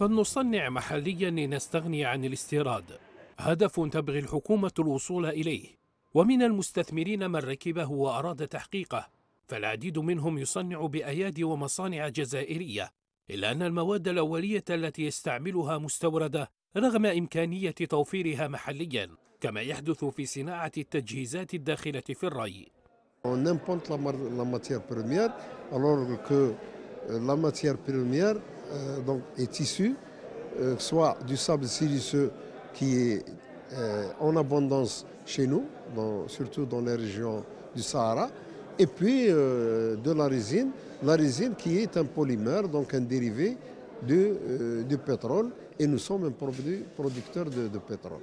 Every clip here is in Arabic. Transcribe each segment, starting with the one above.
فلنصنع محليا لنستغني عن الاستيراد هدف تبغي الحكومة الوصول إليه ومن المستثمرين من ركبه وأراد تحقيقه فالعديد منهم يصنع بأيادي ومصانع جزائرية إلا أن المواد الأولية التي يستعملها مستوردة رغم إمكانية توفيرها محليا كما يحدث في صناعة التجهيزات الداخلة في الري On la matière première alors que la matière première est issu soit du sable siliceux qui est en abondance chez nous, surtout dans les régions du Sahara, et puis de la résine, la résine qui est un polymère, donc un dérivé du, pétrole et nous sommes un producteur de, de pétrole.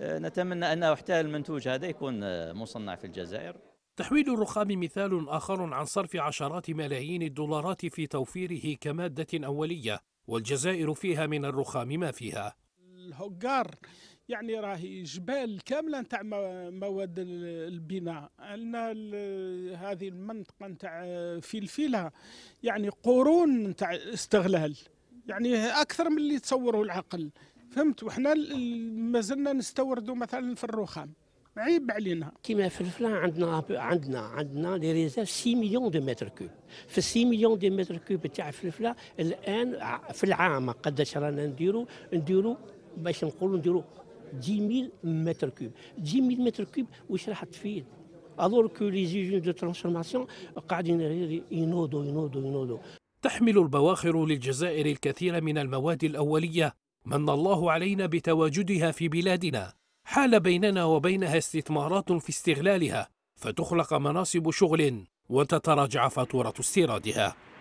آه، نتمنى أنه حتى المنتوج هذا يكون آه، مصنع في الجزائر تحويل الرخام مثال آخر عن صرف عشرات ملايين الدولارات في توفيره كمادة أولية والجزائر فيها من الرخام ما فيها الهجار يعني راهي جبال كامله نتاع مواد البناء عندنا هذه المنطقه نتاع آه، فلفله يعني قرون نتاع استغلال يعني اكثر من اللي تصوره العقل فهمت وحنا مازلنا نستوردوا مثلا في الرخام عيب علينا كيما في الفلان عندنا عندنا عندنا لي ريزيرف 6 مليون دو متر كوب في 6 مليون دو متر كوب تاع الفلفله الان في العام قداش رانا نديرو نديرو باش نقولوا نديرو 10000 متر كوب 10000 متر كوب واش راح تفيد الور كو لي زيجون دو ترانسفورماسيون قاعدين غير ينوضوا ينوضوا ينوضوا تحمل البواخر للجزائر الكثير من المواد الاوليه من الله علينا بتواجدها في بلادنا حال بيننا وبينها استثمارات في استغلالها فتخلق مناصب شغل وتتراجع فاتورة استيرادها